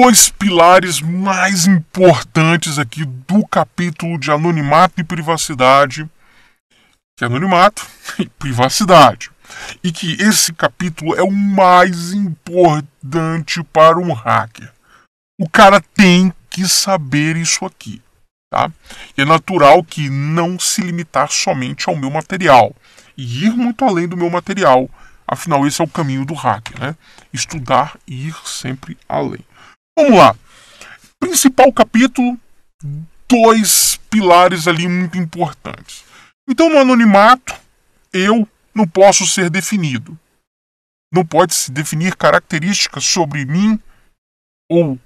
dois pilares mais importantes aqui do capítulo de anonimato e privacidade, que é anonimato e privacidade. E que esse capítulo é o mais importante para um hacker. O cara tem que saber isso aqui. Tá? E é natural que não se limitar somente ao meu material e ir muito além do meu material. Afinal, esse é o caminho do hacker, né? Estudar e ir sempre além. Vamos lá. Principal capítulo, dois pilares ali muito importantes. Então, no anonimato, eu não posso ser definido. Não pode se definir características sobre mim ou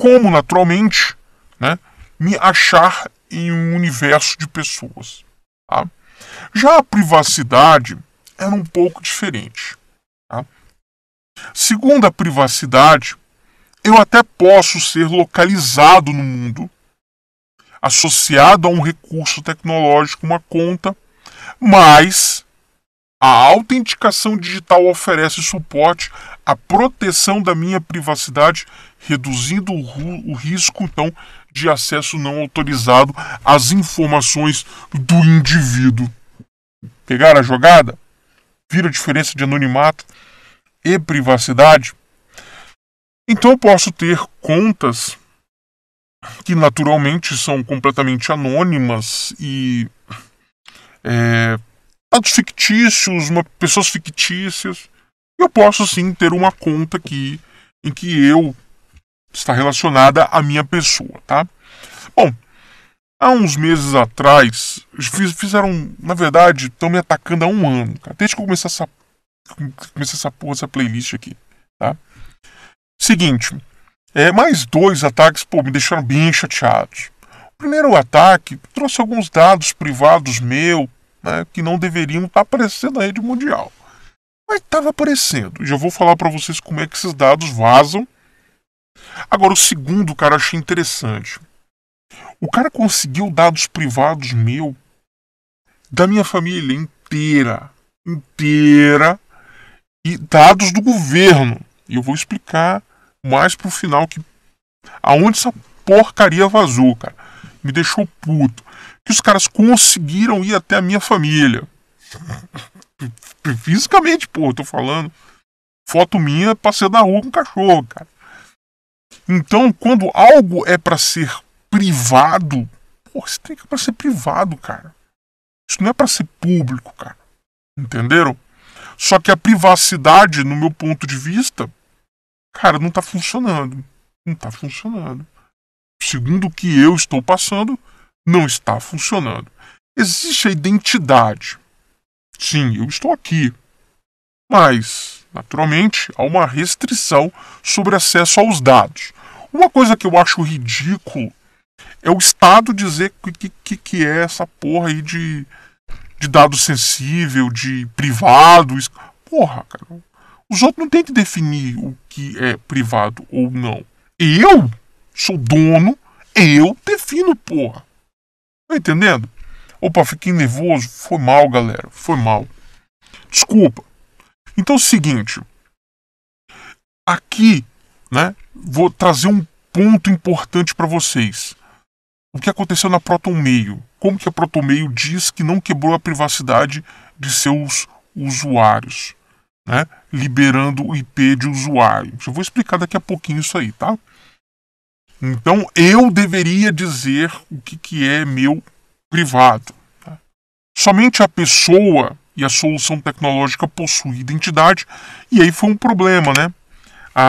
como naturalmente né, me achar em um universo de pessoas. Tá? Já a privacidade era um pouco diferente. Tá? Segundo a privacidade, eu até posso ser localizado no mundo, associado a um recurso tecnológico, uma conta, mas a autenticação digital oferece suporte à proteção da minha privacidade, reduzindo o, o risco então de acesso não autorizado às informações do indivíduo. Pegaram a jogada? Vira a diferença de anonimato e privacidade? Então eu posso ter contas que naturalmente são completamente anônimas e é, dados fictícios, uma, pessoas fictícias. Eu posso sim ter uma conta aqui em que eu está relacionada à minha pessoa, tá? Bom, há uns meses atrás fizeram, na verdade, estão me atacando há um ano, cara, desde que eu comecei essa, comecei essa porra, essa playlist aqui, tá? Seguinte, é, mais dois ataques pô, me deixaram bem chateados. O primeiro ataque trouxe alguns dados privados meu né, que não deveriam estar tá aparecendo na rede mundial. Mas estava aparecendo. Já vou falar para vocês como é que esses dados vazam. Agora, o segundo, cara, achei interessante. O cara conseguiu dados privados meu da minha família inteira, inteira e dados do governo. E eu vou explicar mais pro final que. Aonde essa porcaria vazou, cara? Me deixou puto. Que os caras conseguiram ir até a minha família. Fisicamente, pô, tô falando. Foto minha passeando na rua com um cachorro, cara. Então, quando algo é para ser privado, pô, você tem que é para ser privado, cara. Isso não é para ser público, cara. Entenderam? Só que a privacidade, no meu ponto de vista, Cara, não tá funcionando. Não tá funcionando. Segundo o que eu estou passando, não está funcionando. Existe a identidade. Sim, eu estou aqui. Mas, naturalmente, há uma restrição sobre acesso aos dados. Uma coisa que eu acho ridículo é o Estado dizer que, que, que é essa porra aí de, de dado sensível, de privado. Porra, cara. Os outros não têm que definir o que é privado ou não. Eu sou dono, eu defino, porra. Tá entendendo? Opa, fiquei nervoso. Foi mal, galera. Foi mal. Desculpa. Então é o seguinte. Aqui, né, vou trazer um ponto importante para vocês. O que aconteceu na Protonmail? Como que a Protonmail diz que não quebrou a privacidade de seus usuários? né, liberando o IP de usuário. Eu vou explicar daqui a pouquinho isso aí, tá? Então eu deveria dizer o que, que é meu privado. Tá? Somente a pessoa e a solução tecnológica possuem identidade, e aí foi um problema, né? A,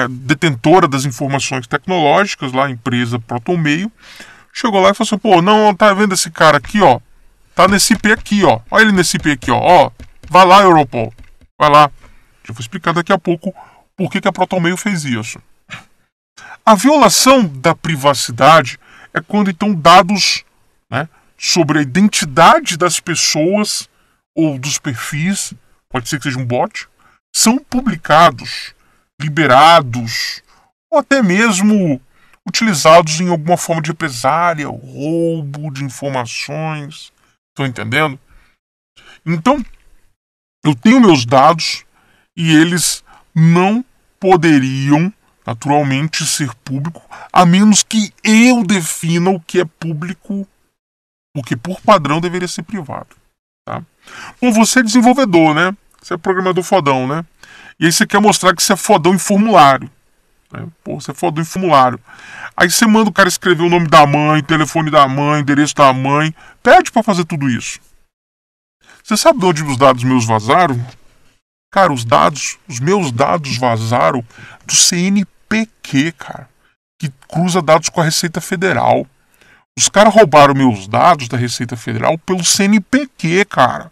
a, a detentora das informações tecnológicas, lá a empresa Protonmail, chegou lá e falou assim: pô, não, tá vendo esse cara aqui, ó? Tá nesse IP aqui, ó. Olha ele nesse IP aqui, ó. Ó, vai lá, Europol. Vai lá. Eu vou explicar daqui a pouco por que, que a Protonmail fez isso. A violação da privacidade é quando então dados né, sobre a identidade das pessoas ou dos perfis, pode ser que seja um bot, são publicados, liberados ou até mesmo utilizados em alguma forma de represália, roubo de informações. Estão entendendo? Então, eu tenho meus dados e eles não poderiam, naturalmente, ser público, a menos que eu defina o que é público, o que por padrão deveria ser privado. Tá? Bom, você é desenvolvedor, né? Você é programador fodão, né? E aí você quer mostrar que você é fodão em formulário. Né? Pô, você é fodão em formulário. Aí você manda o cara escrever o nome da mãe, telefone da mãe, endereço da mãe. Pede para fazer tudo isso. Você sabe de onde os dados meus vazaram? Cara, os dados, os meus dados vazaram do CNPq, cara, que cruza dados com a Receita Federal. Os caras roubaram meus dados da Receita Federal pelo CNPq, cara.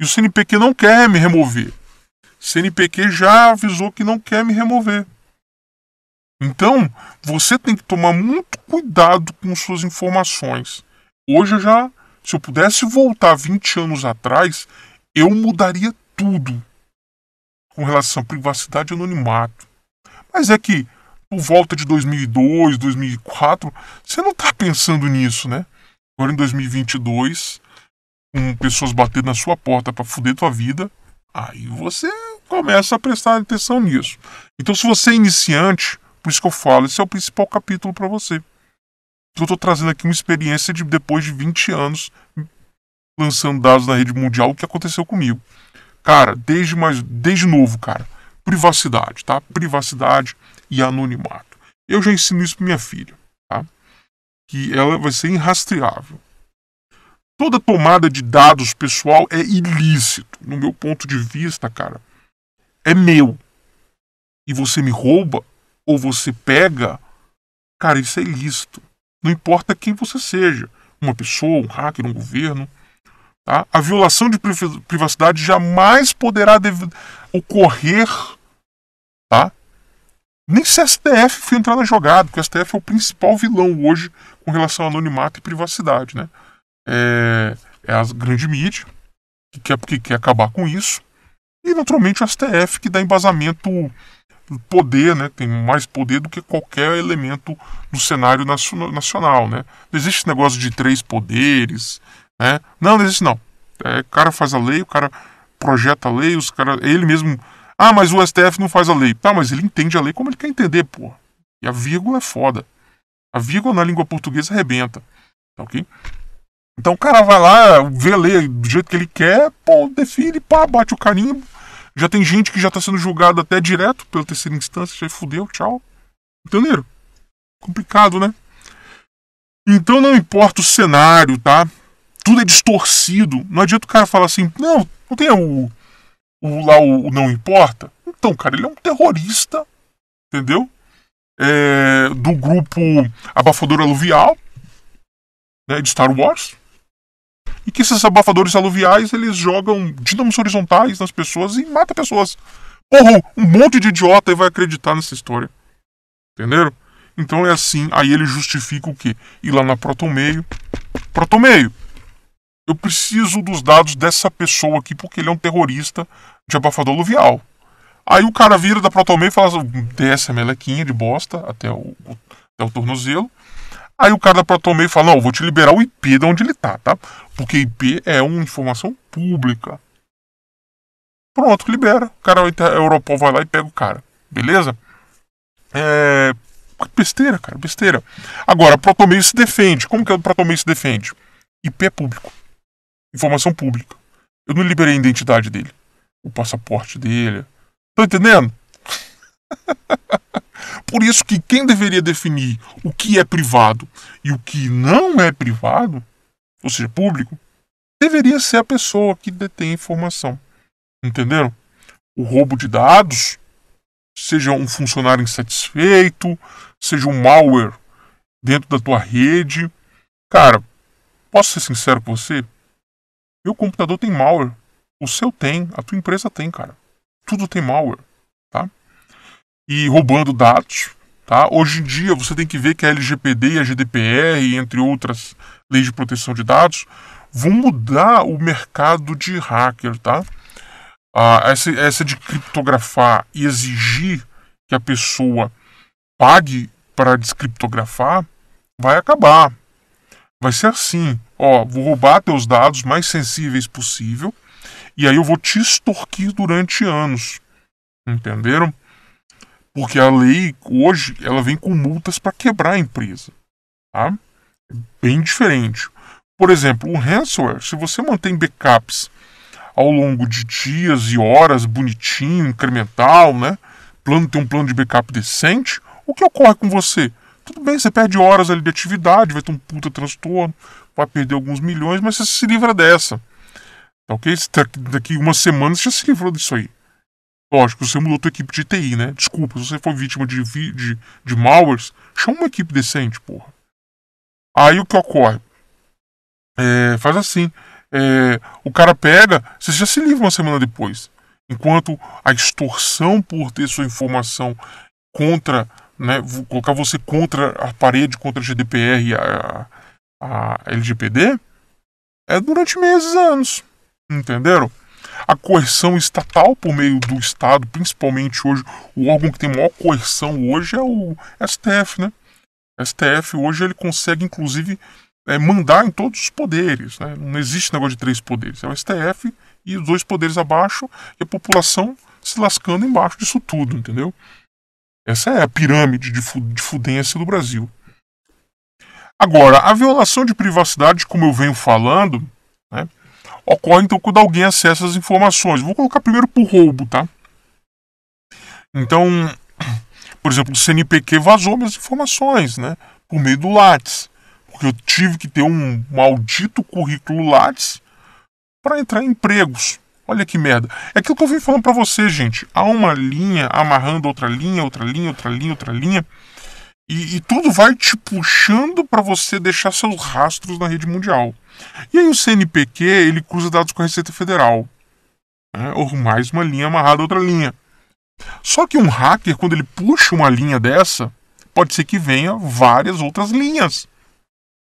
E o CNPq não quer me remover. O CNPq já avisou que não quer me remover. Então, você tem que tomar muito cuidado com suas informações. Hoje eu já se eu pudesse voltar 20 anos atrás, eu mudaria tudo com relação à privacidade e anonimato. Mas é que por volta de 2002, 2004, você não está pensando nisso, né? Agora em 2022, com pessoas batendo na sua porta para fuder tua vida, aí você começa a prestar atenção nisso. Então, se você é iniciante, por isso que eu falo, esse é o principal capítulo para você eu tô trazendo aqui uma experiência de depois de 20 anos lançando dados na rede mundial, o que aconteceu comigo. Cara, desde mais desde novo, cara, privacidade, tá? Privacidade e anonimato. Eu já ensino isso para minha filha, tá? Que ela vai ser irrastreável. Toda tomada de dados pessoal é ilícito, no meu ponto de vista, cara. É meu. E você me rouba ou você pega, cara, isso é ilícito. Não importa quem você seja, uma pessoa, um hacker, um governo. Tá? A violação de privacidade jamais poderá ocorrer. Tá? Nem se a STF for entrar na jogada, porque a STF é o principal vilão hoje com relação a anonimato e privacidade. Né? É, é a grande mídia que quer, que quer acabar com isso. E naturalmente o STF que dá embasamento poder, né, tem mais poder do que qualquer elemento do cenário nacional. Né? Não existe negócio de três poderes. Né? Não, não existe não. É, o cara faz a lei, o cara projeta a lei, os cara, ele mesmo. Ah, mas o STF não faz a lei. Tá, mas ele entende a lei como ele quer entender, pô. E a vírgula é foda. A vírgula na língua portuguesa arrebenta. Tá ok? Então o cara vai lá, vê a lei do jeito que ele quer, pô, define, pá, bate o carimbo já tem gente que já tá sendo julgada até direto pela terceira instância, já fudeu, tchau. Entenderam? Complicado, né? Então não importa o cenário, tá? Tudo é distorcido. Não adianta o cara falar assim, não, não tem o, o lá o, o não importa. Então, cara, ele é um terrorista, entendeu? É, do grupo Abafador Aluvial, né, de Star Wars e que esses abafadores aluviais eles jogam dínamos horizontais nas pessoas e mata pessoas. Porra, um monte de idiota vai acreditar nessa história. Entenderam? Então é assim, aí ele justifica o quê? Ir lá na Protomeio. Protomeio, eu preciso dos dados dessa pessoa aqui porque ele é um terrorista de abafador aluvial. Aí o cara vira da Protomeio e fala desce a melequinha de bosta até o, até o tornozelo Aí o cara da Protonmail fala: Não, vou te liberar o IP de onde ele tá, tá? Porque IP é uma informação pública. Pronto, libera. O cara, a Europol vai lá e pega o cara. Beleza? É. Besteira, cara, besteira. Agora, a se defende. Como que o é Protonmail se defende? IP é público. Informação pública. Eu não liberei a identidade dele. O passaporte dele. Tá entendendo? Por isso que quem deveria definir o que é privado e o que não é privado, ou seja, público, deveria ser a pessoa que detém a informação. Entenderam? O roubo de dados, seja um funcionário insatisfeito, seja um malware dentro da tua rede. Cara, posso ser sincero com você? Meu computador tem malware. O seu tem, a tua empresa tem, cara. Tudo tem malware e roubando dados. Tá? Hoje em dia, você tem que ver que a LGPD e a GDPR, entre outras leis de proteção de dados, vão mudar o mercado de hacker. Tá? Ah, essa, essa de criptografar e exigir que a pessoa pague para descriptografar vai acabar. Vai ser assim: ó, vou roubar teus dados mais sensíveis possível e aí eu vou te extorquir durante anos. Entenderam? Porque a lei hoje ela vem com multas para quebrar a empresa. Tá? É bem diferente. Por exemplo, o ransomware, se você mantém backups ao longo de dias e horas, bonitinho, incremental, né? Plano tem um plano de backup decente, o que ocorre com você? Tudo bem, você perde horas ali de atividade, vai ter um puta transtorno, vai perder alguns milhões, mas você se livra dessa. Tá ok? Tá daqui uma semana você já se livrou disso aí. Lógico, você mudou tua equipe de TI, né? Desculpa, se você foi vítima de, de, de malwares, chama uma equipe decente, porra. Aí o que ocorre? É, faz assim. É, o cara pega, você já se livra uma semana depois. Enquanto a extorsão por ter sua informação contra, né, colocar você contra a parede, contra a GDPR e a, a LGPD, é durante meses, anos. Entenderam? a coerção estatal por meio do Estado, principalmente hoje, o órgão que tem maior coerção hoje é o STF, né? O STF hoje ele consegue, inclusive, é, mandar em todos os poderes, né? Não existe negócio de três poderes, é o STF e os dois poderes abaixo e a população se lascando embaixo disso tudo, entendeu? Essa é a pirâmide de, fu de fudência do Brasil. Agora, a violação de privacidade, como eu venho falando, ocorre então quando alguém acessa as informações. Vou colocar primeiro por roubo, tá? Então, por exemplo, o CNPq vazou minhas informações, né? Por meio do Lattes. Porque eu tive que ter um maldito currículo Lattes para entrar em empregos. Olha que merda. É aquilo que eu vim falando para você, gente. Há uma linha amarrando outra linha, outra linha, outra linha, outra linha. E, e tudo vai te puxando para você deixar seus rastros na rede mundial. E aí o CNPq ele cruza dados com a Receita Federal. Né? Ou mais uma linha amarrada a outra linha. Só que um hacker, quando ele puxa uma linha dessa, pode ser que venha várias outras linhas.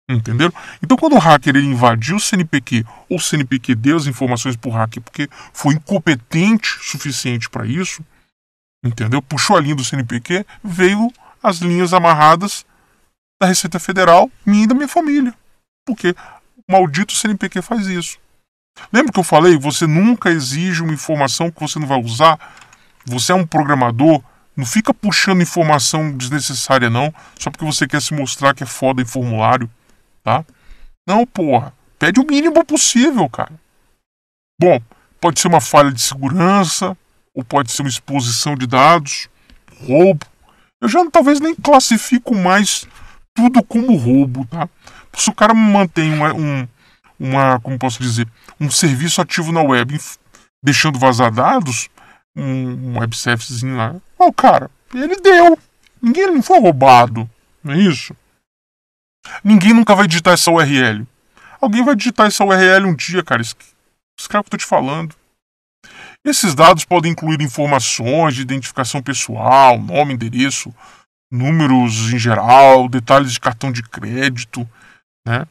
Entenderam? Então, quando o hacker ele invadiu o CNPq, ou o CNPq deu as informações para o hacker porque foi incompetente o suficiente para isso, entendeu? Puxou a linha do CNPq, veio as linhas amarradas da Receita Federal, minha e da minha família. Porque maldito CNPq faz isso. Lembra que eu falei? Você nunca exige uma informação que você não vai usar. Você é um programador. Não fica puxando informação desnecessária, não. Só porque você quer se mostrar que é foda em formulário. Tá? Não, porra. Pede o mínimo possível, cara. Bom, pode ser uma falha de segurança. Ou pode ser uma exposição de dados. Roubo. Eu já talvez nem classifico mais tudo como roubo, tá? Se o cara mantém uma, um, uma, como posso dizer, um serviço ativo na web, deixando vazar dados, um, um lá, ó, cara, ele deu. Ninguém não foi roubado, não é isso? Ninguém nunca vai digitar essa URL. Alguém vai digitar essa URL um dia, cara. Esse, o que eu tô te falando. Esses dados podem incluir informações de identificação pessoal, nome, endereço, números em geral, detalhes de cartão de crédito, né?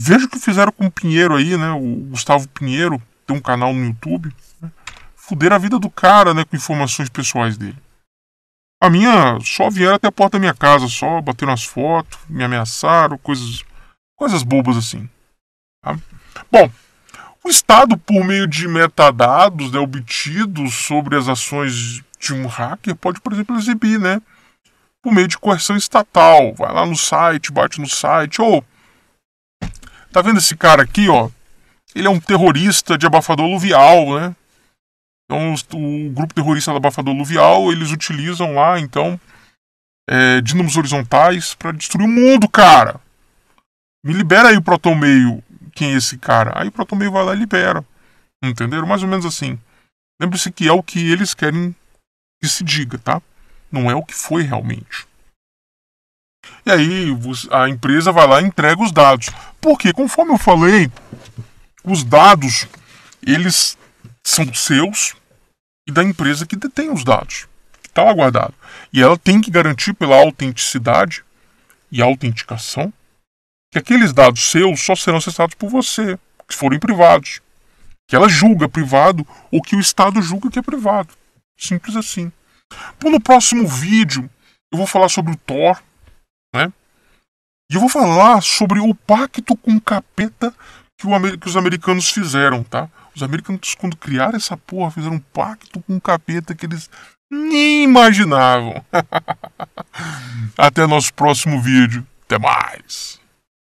Veja o que fizeram com o Pinheiro aí, né? O Gustavo Pinheiro tem um canal no YouTube. Né? Fuder a vida do cara, né? Com informações pessoais dele. A minha só vieram até a porta da minha casa, só bateram as fotos, me ameaçaram, coisas, coisas bobas assim. Tá? Bom, o Estado, por meio de metadados né, obtidos sobre as ações de um hacker, pode, por exemplo, exibir, né? Por meio de coerção estatal. Vai lá no site, bate no site, ou Tá vendo esse cara aqui, ó? Ele é um terrorista de abafador luvial, né? Então, o grupo terrorista do abafador luvial, eles utilizam lá, então, é, dínamos horizontais para destruir o mundo, cara. Me libera aí o Proton Meio, quem é esse cara? Aí o Proton Meio vai lá e libera. Entenderam? Mais ou menos assim. Lembre-se que é o que eles querem que se diga, tá? Não é o que foi realmente. E aí a empresa vai lá e entrega os dados. Porque, conforme eu falei, os dados eles são seus e da empresa que detém os dados, que está lá guardado. E ela tem que garantir pela autenticidade e autenticação que aqueles dados seus só serão acessados por você, que forem privados. Que ela julga privado ou que o Estado julga que é privado. Simples assim. Bom, no próximo vídeo eu vou falar sobre o Tor, né? E eu vou falar sobre o pacto com capeta que, o, que os americanos fizeram, tá? Os americanos, quando criaram essa porra, fizeram um pacto com capeta que eles nem imaginavam. Até nosso próximo vídeo. Até mais!